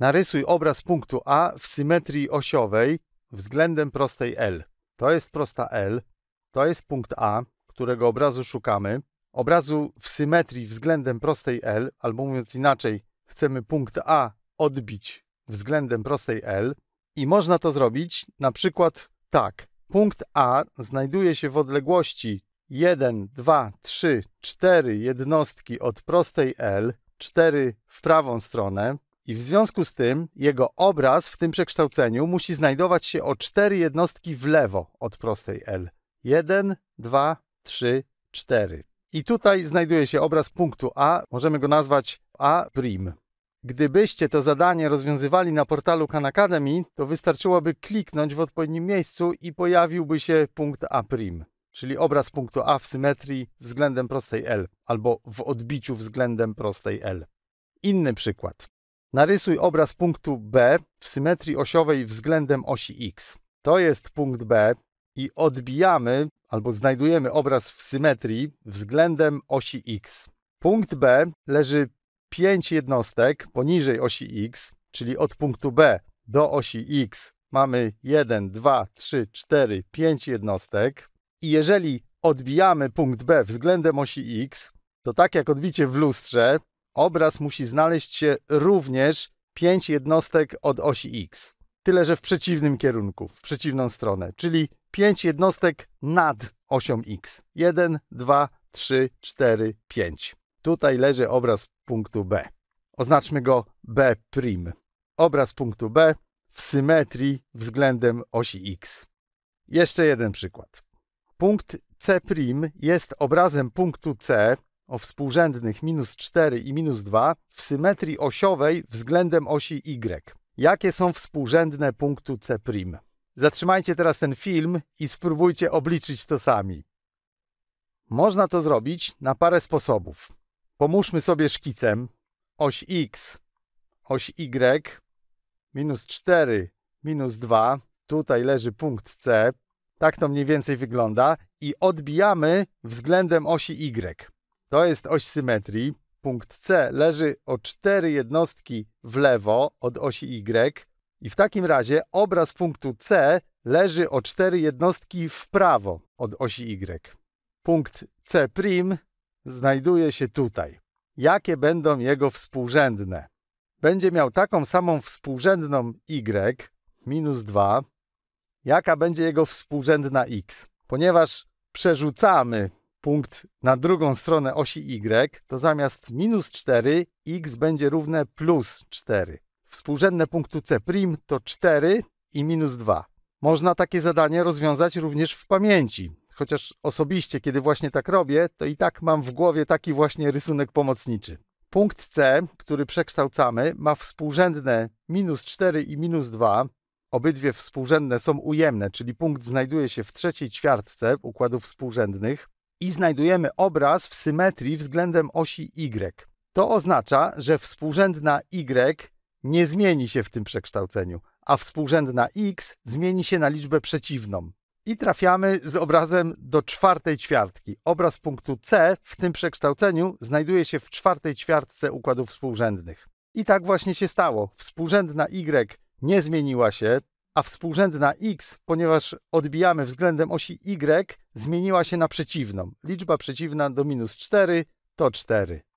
Narysuj obraz punktu A w symetrii osiowej względem prostej L. To jest prosta L, to jest punkt A, którego obrazu szukamy. Obrazu w symetrii względem prostej L, albo mówiąc inaczej, chcemy punkt A odbić względem prostej L i można to zrobić na przykład tak. Punkt A znajduje się w odległości 1, 2, 3, 4 jednostki od prostej L, 4 w prawą stronę, i w związku z tym jego obraz w tym przekształceniu musi znajdować się o cztery jednostki w lewo od prostej L. 1, 2, 3, 4. I tutaj znajduje się obraz punktu A, możemy go nazwać A'. Gdybyście to zadanie rozwiązywali na portalu Khan Academy, to wystarczyłoby kliknąć w odpowiednim miejscu i pojawiłby się punkt A', czyli obraz punktu A w symetrii względem prostej L albo w odbiciu względem prostej L. Inny przykład. Narysuj obraz punktu B w symetrii osiowej względem osi X. To jest punkt B i odbijamy albo znajdujemy obraz w symetrii względem osi X. Punkt B leży 5 jednostek poniżej osi X, czyli od punktu B do osi X mamy 1, 2, 3, 4, 5 jednostek. I jeżeli odbijamy punkt B względem osi X, to tak jak odbicie w lustrze, obraz musi znaleźć się również 5 jednostek od osi X. Tyle, że w przeciwnym kierunku, w przeciwną stronę, czyli 5 jednostek nad osią X. 1, 2, 3, 4, 5. Tutaj leży obraz punktu B. Oznaczmy go B'. Obraz punktu B w symetrii względem osi X. Jeszcze jeden przykład. Punkt C' jest obrazem punktu C o współrzędnych minus 4 i minus 2 w symetrii osiowej względem osi Y. Jakie są współrzędne punktu C'? Zatrzymajcie teraz ten film i spróbujcie obliczyć to sami. Można to zrobić na parę sposobów. Pomóżmy sobie szkicem. Oś x, oś y, minus 4, minus 2. Tutaj leży punkt C. Tak to mniej więcej wygląda. I odbijamy względem osi y. To jest oś symetrii. Punkt C leży o cztery jednostki w lewo od osi Y i w takim razie obraz punktu C leży o cztery jednostki w prawo od osi Y. Punkt C' znajduje się tutaj. Jakie będą jego współrzędne? Będzie miał taką samą współrzędną y, minus 2, jaka będzie jego współrzędna x. Ponieważ przerzucamy punkt na drugą stronę osi Y, to zamiast minus 4 x będzie równe plus 4. Współrzędne punktu C' to 4 i minus 2. Można takie zadanie rozwiązać również w pamięci, chociaż osobiście, kiedy właśnie tak robię, to i tak mam w głowie taki właśnie rysunek pomocniczy. Punkt C, który przekształcamy, ma współrzędne minus 4 i minus 2. Obydwie współrzędne są ujemne, czyli punkt znajduje się w trzeciej ćwiartce układów współrzędnych i znajdujemy obraz w symetrii względem osi Y. To oznacza, że współrzędna Y nie zmieni się w tym przekształceniu, a współrzędna X zmieni się na liczbę przeciwną. I trafiamy z obrazem do czwartej ćwiartki. Obraz punktu C w tym przekształceniu znajduje się w czwartej ćwiartce układów współrzędnych. I tak właśnie się stało. Współrzędna Y nie zmieniła się, a współrzędna x, ponieważ odbijamy względem osi y, zmieniła się na przeciwną. Liczba przeciwna do minus 4 to 4.